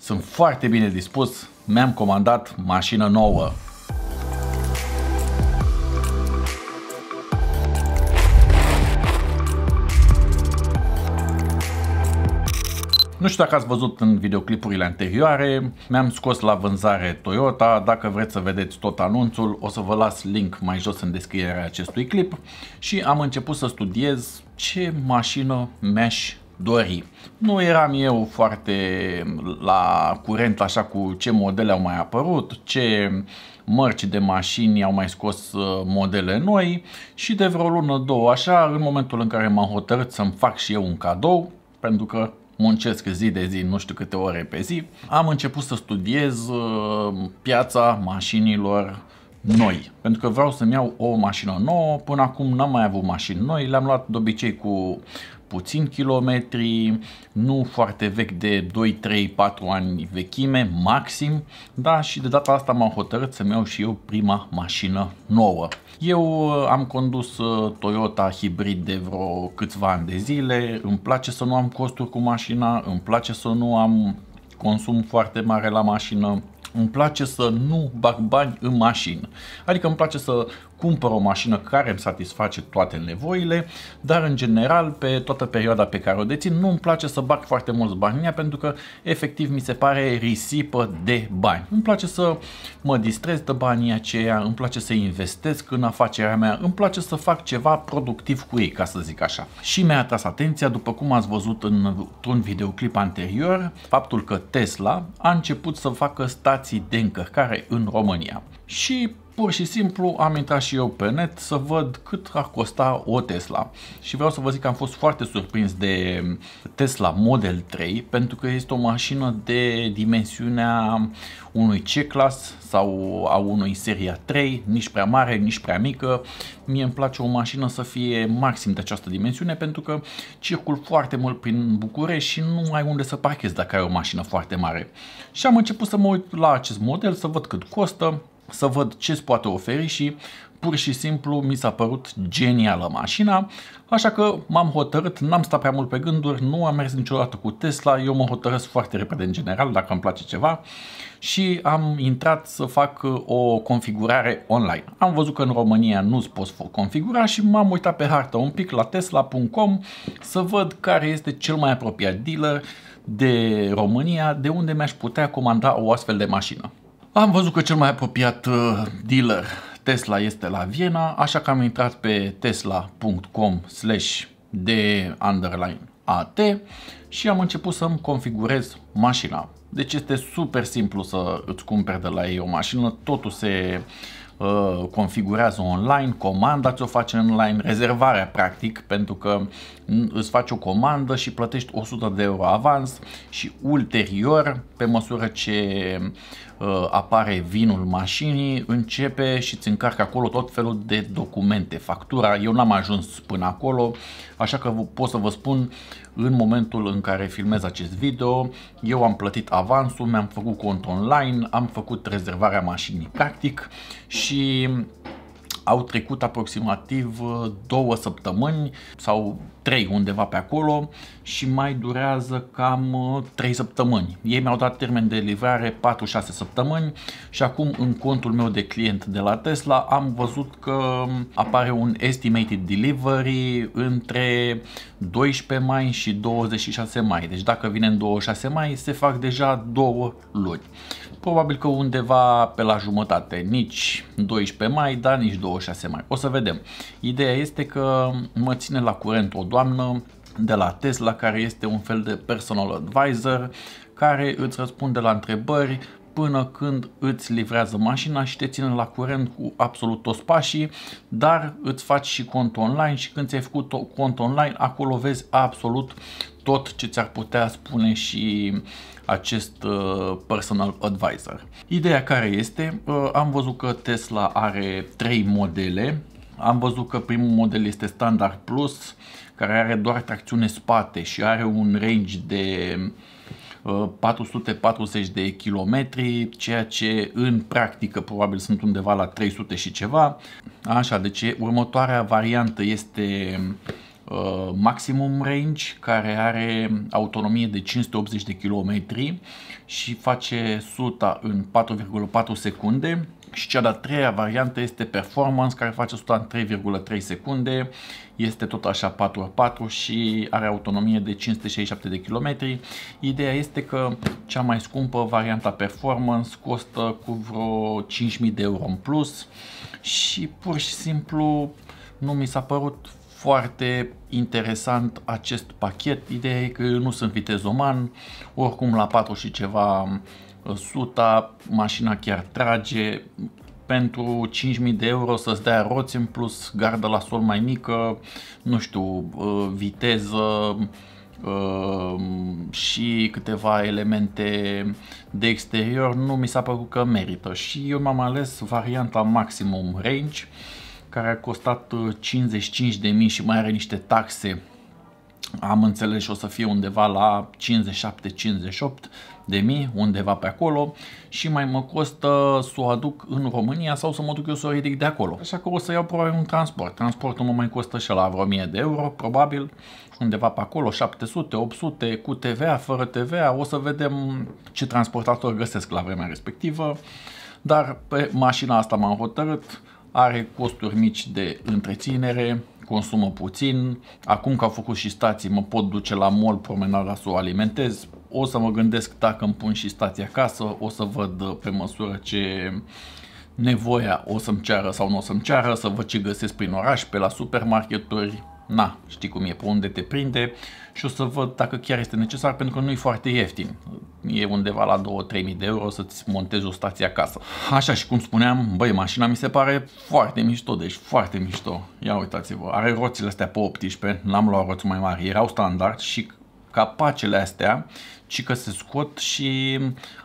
Sunt foarte bine dispus, mi-am comandat mașină nouă. Nu știu dacă ați văzut în videoclipurile anterioare, mi-am scos la vânzare Toyota, dacă vreți să vedeți tot anunțul o să vă las link mai jos în descrierea acestui clip și am început să studiez ce mașină mi-aș dori. Nu eram eu foarte la curent așa cu ce modele au mai apărut, ce mărci de mașini au mai scos uh, modele noi și de vreo lună, două așa, în momentul în care m-am hotărât să-mi fac și eu un cadou, pentru că muncesc zi de zi, nu știu câte ore pe zi, am început să studiez uh, piața mașinilor noi. Pentru că vreau să-mi iau o mașină nouă, până acum n-am mai avut mașini noi, le-am luat de obicei cu puțin kilometri, nu foarte vechi de 2, 3, 4 ani vechime maxim, da, și de data asta m-am hotărât să-mi iau și eu prima mașină nouă. Eu uh, am condus uh, Toyota hibrid de vreo câțiva ani de zile, îmi place să nu am costuri cu mașina, îmi place să nu am consum foarte mare la mașină, îmi place să nu bag bani în mașină. Adică îmi place să cumpăr o mașină care îmi satisface toate nevoile, dar în general pe toată perioada pe care o dețin nu îmi place să bag foarte mulți bani în ea pentru că efectiv mi se pare risipă de bani. Îmi place să mă distrez de banii aceia, îmi place să investesc în afacerea mea, îmi place să fac ceva productiv cu ei, ca să zic așa. Și mi-a atras atenția, după cum ați văzut într-un videoclip anterior, faptul că Tesla a început să facă stații de încărcare în România. Și pur și simplu am intrat și eu pe net să văd cât ar costa o Tesla. Și vreau să vă zic că am fost foarte surprins de Tesla Model 3 pentru că este o mașină de dimensiunea unui C-Class sau a unui Seria 3, nici prea mare, nici prea mică. Mie îmi place o mașină să fie maxim de această dimensiune pentru că circul foarte mult prin București și nu ai unde să parchezi dacă ai o mașină foarte mare. Și am început să mă uit la acest model, să văd cât costă, să văd ce îți poate oferi și pur și simplu mi s-a părut genială mașina, așa că m-am hotărât, n-am stat prea mult pe gânduri, nu am mers niciodată cu Tesla, eu mă hotărăsc foarte repede în general dacă îmi place ceva și am intrat să fac uh, o configurare online. Am văzut că în România nu-ți poți configura și m-am uitat pe hartă un pic la tesla.com să văd care este cel mai apropiat dealer de România de unde mi-aș putea comanda o astfel de mașină. Am văzut că cel mai apropiat uh, dealer Tesla este la Viena, așa că am intrat pe tesla.com slash de underline AT și am început să-mi configurez mașina. Deci este super simplu să îți cumperi de la ei o mașină, totul se uh, configurează online, comanda ți-o face online, rezervarea practic, pentru că mm, îți faci o comandă și plătești 100 de euro avans și ulterior, pe măsură ce Uh, apare vinul mașinii, începe și îți încarcă acolo tot felul de documente, factura. Eu n-am ajuns până acolo, așa că pot să vă spun în momentul în care filmez acest video, eu am plătit avansul, mi-am făcut cont online, am făcut rezervarea mașinii practic și au trecut aproximativ uh, două săptămâni sau 3 undeva pe acolo și mai durează cam 3 uh, săptămâni. Ei mi-au dat termen de livrare 4-6 săptămâni și acum în contul meu de client de la Tesla am văzut că um, apare un estimated delivery între 12 mai și 26 mai. Deci dacă vine în 26 mai se fac deja două luni. Probabil că undeva pe la jumătate, nici 12 mai, dar nici 26 mai. O să vedem. Ideea este că um, mă ține la curent o doar toamnă de la Tesla, care este un fel de personal advisor, care îți răspunde la întrebări până când îți livrează mașina și te ține la curent cu absolut toți pașii, dar îți faci și cont online și când ți-ai făcut cont online, acolo vezi absolut tot ce ți-ar putea spune și acest uh, personal advisor. Ideea care este, uh, am văzut că Tesla are 3 modele am văzut că primul model este Standard Plus, care are doar tracțiune spate și are un range de 440 uh, de kilometri, ceea ce în practică probabil sunt undeva la 300 și ceva. Așa, deci următoarea variantă este uh, maximum range, care are autonomie de 580 de kilometri și face suta în 4,4 secunde și cea de-a treia variantă este Performance, care face 100 în 3,3 secunde, este tot așa 4x4 și are autonomie de 567 de km. Ideea este că cea mai scumpă, varianta Performance, costă cu vreo 5000 de euro în plus și pur și simplu nu mi s-a părut foarte interesant acest pachet. Ideea e că eu nu sunt vitezoman, oricum la 4 și ceva suta, mașina chiar trage, pentru 5.000 de euro să-ți dea roți în plus, gardă la sol mai mică, nu știu, uh, viteză uh, și câteva elemente de exterior, nu mi s-a părut că merită și eu m-am ales varianta maximum range care a costat 55.000 uh, și mai are niște taxe am înțeles și o să fie undeva la 57-58 de mii, undeva pe acolo și mai mă costă să o aduc în România sau să mă duc eu să o ridic de acolo. Așa că o să iau probabil un transport. Transportul mă mai costă și la vreo 1000 de euro, probabil undeva pe acolo, 700, 800, cu TVA, fără TVA, o să vedem ce transportator găsesc la vremea respectivă. Dar pe mașina asta m-am hotărât, are costuri mici de întreținere, consumă puțin, acum că au făcut și stații, mă pot duce la mall promenada să o alimentez, o să mă gândesc dacă îmi pun și stația acasă, o să văd uh, pe măsură ce nevoia o să-mi ceară sau nu o să-mi ceară, să văd ce găsesc prin oraș, pe la supermarketuri, na, știi cum e, pe unde te prinde și o să văd dacă chiar este necesar pentru că nu e foarte ieftin. E undeva la 2-3 de euro să-ți montezi o stație acasă. Așa și cum spuneam, băi, mașina mi se pare foarte mișto, deci foarte mișto. Ia uitați-vă, are roțile astea pe 18, n-am luat roți mai mari, erau standard și capacele astea, ci că se scot și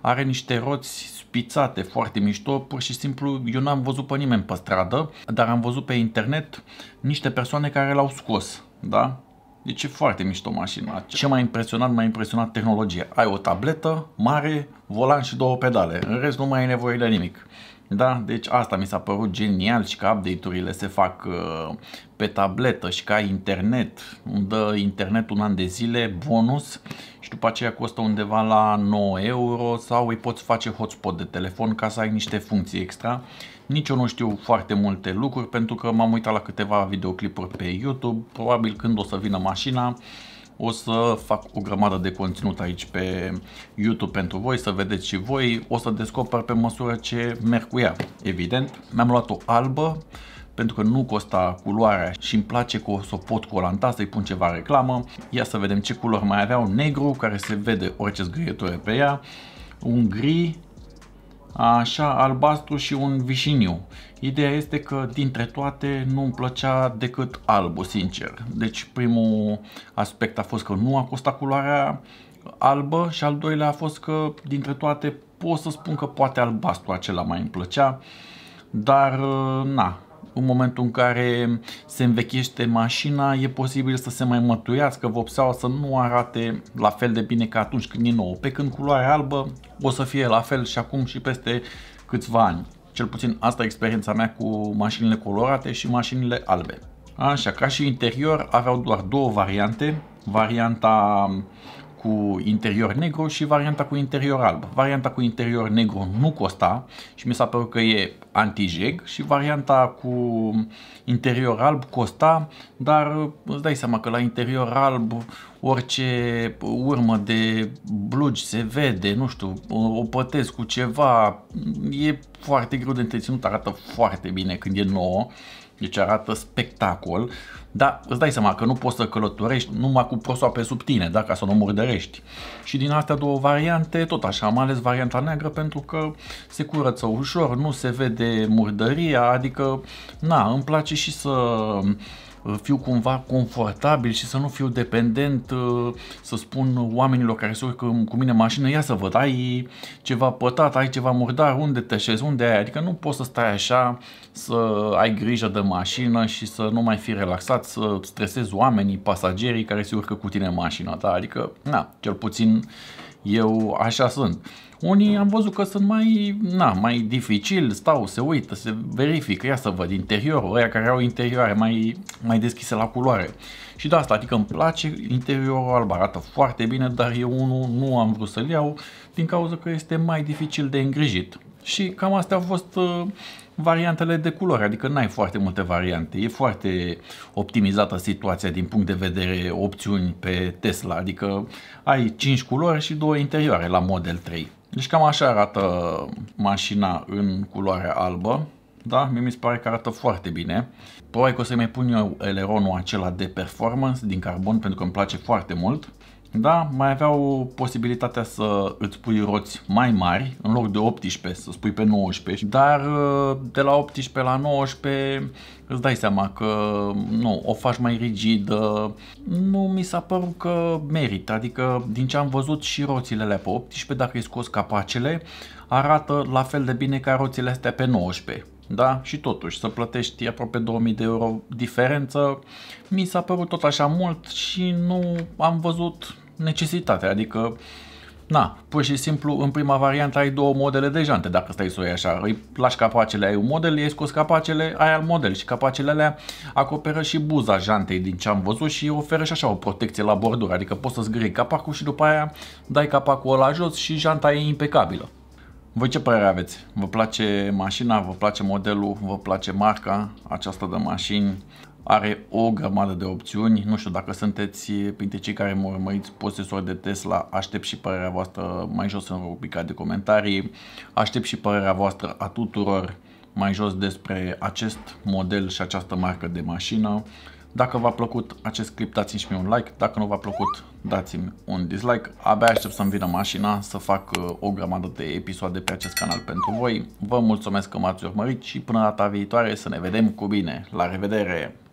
are niște roți spițate, foarte mișto, pur și simplu eu n-am văzut pe nimeni pe stradă, dar am văzut pe internet niște persoane care l-au scos, da? Deci e foarte mișto mașina. Ce m-a impresionat? M-a impresionat tehnologia. Ai o tabletă mare, volan și două pedale. În rest nu mai ai nevoie de nimic. Da? Deci asta mi s-a părut genial și că update-urile se fac uh, pe tabletă și că ai internet, îmi dă internet un an de zile, bonus și după aceea costă undeva la 9 euro sau îi poți face hotspot de telefon ca să ai niște funcții extra. Nici eu nu știu foarte multe lucruri pentru că m-am uitat la câteva videoclipuri pe YouTube, probabil când o să vină mașina o să fac o grămadă de conținut aici pe YouTube pentru voi, să vedeți și voi. O să descoper pe măsură ce merg cu ea, evident. Mi-am luat o albă pentru că nu costa culoarea și îmi place că o să o pot colanta, să-i pun ceva reclamă. Ia să vedem ce culori mai aveau. Negru, care se vede orice zgârietură pe ea. Un gri, așa albastru și un vișiniu. Ideea este că dintre toate nu îmi plăcea decât albul, sincer. Deci primul aspect a fost că nu a costat culoarea albă și al doilea a fost că dintre toate pot să spun că poate albastru acela mai îmi plăcea, dar na, în momentul în care se învechește mașina, e posibil să se mai măturească vopseaua să nu arate la fel de bine ca atunci când e nouă. Pe când culoarea albă o să fie la fel și acum și peste câțiva ani. Cel puțin asta e experiența mea cu mașinile colorate și mașinile albe. Așa, ca și interior aveau doar două variante. Varianta cu interior negru și varianta cu interior alb. Varianta cu interior negru nu costa și mi s-a părut că e anti-jeg și varianta cu interior alb costa, dar îți dai seama că la interior alb orice urmă de blugi se vede, nu știu, o pătesc cu ceva, e foarte greu de întreținut, arată foarte bine când e nouă deci arată spectacol, dar îți dai seama că nu poți să călătorești numai cu prosoa pe sub tine, da, ca să nu murdărești. Și din astea două variante, tot așa, am ales varianta neagră pentru că se curăță ușor, nu se vede murdăria, adică, na, îmi place și să Uh, fiu cumva confortabil și să nu fiu dependent, uh, să spun oamenilor care se urcă cu mine în mașină, ia să văd, ai ceva pătat, ai ceva murdar, unde te șezi, unde ai, adică nu poți să stai așa, să ai grijă de mașină și să nu mai fi relaxat, să stresezi oamenii, pasagerii care se urcă cu tine în mașină, da? adică, na, cel puțin eu așa sunt. Unii am văzut că sunt mai, na, mai dificil, stau, se uită, se verifică, ia să văd interiorul, ăia care au interioare mai, mai deschise la culoare. Și de asta, adică îmi place interiorul alb, arată foarte bine, dar eu unul nu am vrut să-l iau din cauza că este mai dificil de îngrijit. Și cam astea au fost uh, variantele de culoare, adică n-ai foarte multe variante. E foarte optimizată situația din punct de vedere opțiuni pe Tesla, adică ai 5 culori și 2 interioare la Model 3. Deci cam așa arată mașina în culoarea albă. Da, mie mi se pare că arată foarte bine. Probabil că o să mai pun eu eleronul acela de performance din carbon pentru că îmi place foarte mult da, mai aveau posibilitatea să îți pui roți mai mari, în loc de 18 să spui pe 19, dar uh, de la 18 la 19 îți dai seama că nu, o faci mai rigidă, nu mi s-a părut că merită, adică din ce am văzut și roțile alea pe 18, dacă îi scos capacele, arată la fel de bine ca roțile astea pe 19 da? Și totuși, să plătești aproape 2000 de euro diferență, mi s-a părut tot așa mult și nu am văzut necesitatea, adică Na, pur și simplu, în prima variantă ai două modele de jante, dacă stai să o iei așa. Îi lași capacele, ai un model, i-ai scos capacele, ai alt model și capacele alea acoperă și buza jantei din ce am văzut și oferă și așa o protecție la bordură, adică poți să ți capacul și după aia dai capacul ăla jos și janta e impecabilă. Voi ce părere aveți? Vă place mașina? Vă place modelul? Vă place marca aceasta de mașini? Are o grămadă de opțiuni. Nu știu dacă sunteți printre cei care mă urmăriți posesori de Tesla, aștept și părerea voastră mai jos în rubrica de comentarii. Aștept și părerea voastră a tuturor mai jos despre acest model și această marcă de mașină. Dacă v-a plăcut acest clip, dați-mi și mie un like. Dacă nu v-a plăcut, dați-mi un dislike. Abia aștept să-mi vină mașina să fac uh, o grămadă de episoade pe acest canal pentru voi. Vă mulțumesc că m-ați urmărit și până data viitoare să ne vedem cu bine. La revedere!